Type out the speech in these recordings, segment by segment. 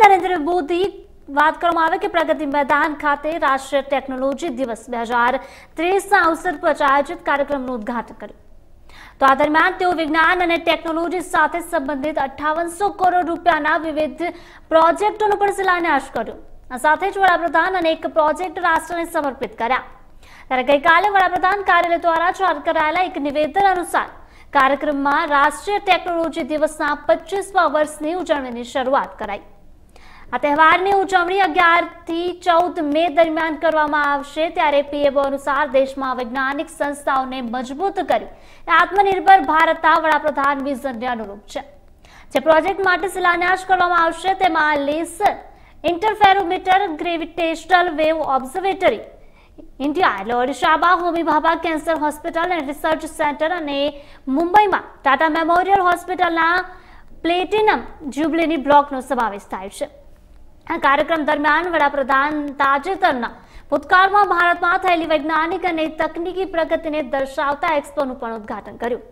નરેન્દ્ર મોદી વાત કરવામાં આવે કે પ્રગતિ મેદાન ખાતે રાષ્ટ્રીય ટેકનોલોજી દિવસ બે હજાર ત્રેસના અવસર પર આયોજિત કાર્યક્રમનું ઉદઘાટન કર્યું તો આ દરમિયાન તેઓ વિજ્ઞાન અને ટેકનોલોજી સાથે સંબંધિત અઠ્ઠાવનસો કરોડ રૂપિયાના વિવિધ પ્રોજેક્ટોનો પણ શિલાન્યાસ કર્યો આ સાથે જ વડાપ્રધાન અને એક પ્રોજેક્ટ રાષ્ટ્રને સમર્પિત કર્યા ત્યારે ગઈકાલે વડાપ્રધાન કાર્યાલય દ્વારા જાહેર કરાયેલા એક નિવેદન અનુસાર કાર્યક્રમમાં રાષ્ટ્રીય ટેકનોલોજી દિવસના પચીસમા વર્ષની ઉજવણીની શરૂઆત કરાઈ આ તહેવારની ઉજવણી અગિયારથી ચૌદ મે દરમિયાન કરવામાં આવશે ત્યારે પીએમઓ અનુસાર દેશમાં વૈજ્ઞાનિક સંસ્થાઓને મજબૂત કરી આત્મનિર્ભર ભારતના વડાપ્રધાન વિઝનને અનુરૂપ છે જે પ્રોજેક્ટ માટે શિલાન્યાસ કરવામાં આવશે તેમાં laser interferometer gravitational wave observatory India એટલે ઓડિશામાં Homi Bhabha cancer hospital and research centre અને મુંબઈમાં ટાટા મેમોરિયલ હોસ્પિટલના પ્લેટિનમ જ્યુબલીની બ્લોકનો સમાવેશ થાય છે આ કાર્યક્રમ દરમિયાન વડાપ્રધાન તાજેતરના ભૂતકાળમાં ભારતમાં થયેલી વૈજ્ઞાનિક અને તકનીકી પ્રગતિને દર્શાવતા એક્સપોનું પણ ઉદઘાટન કર્યું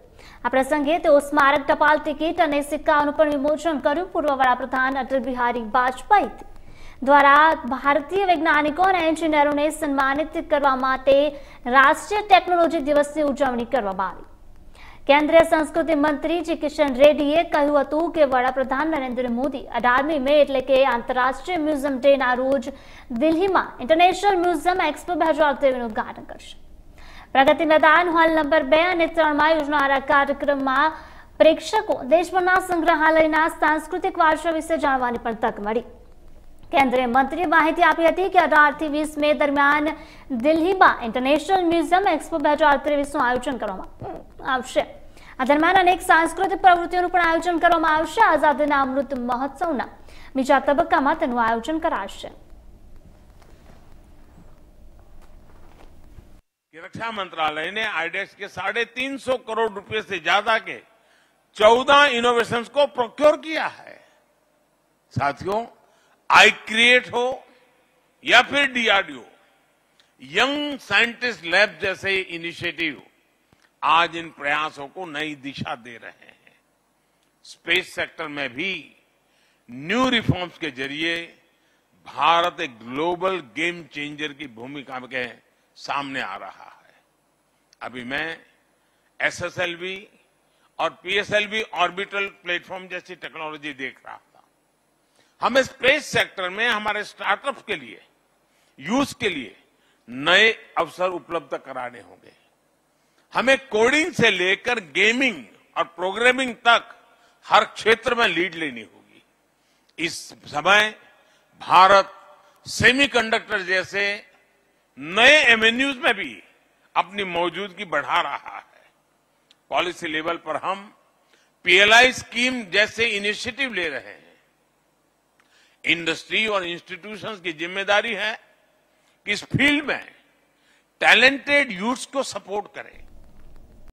આ પ્રસંગે તેઓ સ્મારક ટપાલ ટિકિટ અને સિક્કાઓનું પણ વિમોચન કર્યું પૂર્વ વડાપ્રધાન અટલ બિહારી વાજપેયી દ્વારા ભારતીય વૈજ્ઞાનિકો અને એન્જિનિયરોને સન્માનિત કરવા માટે રાષ્ટ્રીય ટેકનોલોજી દિવસની ઉજવણી કરવામાં આવી કેન્દ્રીય સંસ્કૃતિ મંત્રી જી કિશન રેડ્ડીએ કહ્યું હતું કે વડાપ્રધાન નરેન્દ્ર મોદી અઢારમી મે એટલે કે આંતરરાષ્ટ્રીય મ્યુઝિયમ ડેના રોજ દિલ્હીમાં ઇન્ટરનેશનલ મ્યુઝિયમ એક્સપો બે હજાર તેવીનું ઉદઘાટન કરશે પ્રગતિ મેદાન હોલ નંબર બે અને ત્રણમાં યોજનારા કાર્યક્રમમાં પ્રેક્ષકો દેશભરના સંગ્રહાલયના સાંસ્કૃતિક વારસો વિશે જાણવાની પણ તક મળી કેન્દ્રીય મંત્રીએ માહિતી આપી હતી કે અઢારથી વીસ મે દરમિયાન દિલ્હીમાં ઇન્ટરનેશનલ મ્યુઝિયમ એક્સપો બે હજાર ત્રેવીસનું આયોજન કરવામાં આવશે આ ધર્મ માં અનેક સાંસ્કૃતિક પ્રવૃત્તિઓ નું પણ આયોજન કરવામાં આવશે આઝાદીના અમૃત મહોત્સવના મે જાતબક્કામાં તેનું આયોજન કરાશે કે રક્ષા મંત્રાલયને આઇડેશ કે 350 કરોડ રૂપિયા સે જ્યાદા કે 14 ઇનોવેશન્સ કો પ્રોક્યોર કિયા હૈ સાથીઓ આઈ ક્રિએટ હો યા ફિર ડાયઆરડીઓ યંગ સાયન્ટિસ્ટ લેબ જેસે ઇનિશિયટિવ आज इन प्रयासों को नई दिशा दे रहे हैं स्पेस सेक्टर में भी न्यू रिफॉर्म्स के जरिए भारत एक ग्लोबल गेम चेंजर की भूमिका के सामने आ रहा है अभी मैं एसएसएलवी और पीएसएलवी ऑर्बिटल प्लेटफॉर्म जैसी टेक्नोलॉजी देख रहा था हमें स्पेस सेक्टर में हमारे स्टार्टअप के लिए यूज के लिए नए अवसर उपलब्ध कराने होंगे हमें कोडिंग से लेकर गेमिंग और प्रोग्रामिंग तक हर क्षेत्र में लीड लेनी होगी इस समय भारत सेमीकंडक्टर जैसे नए एवेन्यूज में भी अपनी मौजूदगी बढ़ा रहा है पॉलिसी लेवल पर हम पीएलआई स्कीम जैसे इनिशिएटिव ले रहे हैं इंडस्ट्री और इंस्टीट्यूशंस की जिम्मेदारी है कि इस फील्ड में टैलेंटेड यूथ्स को सपोर्ट करें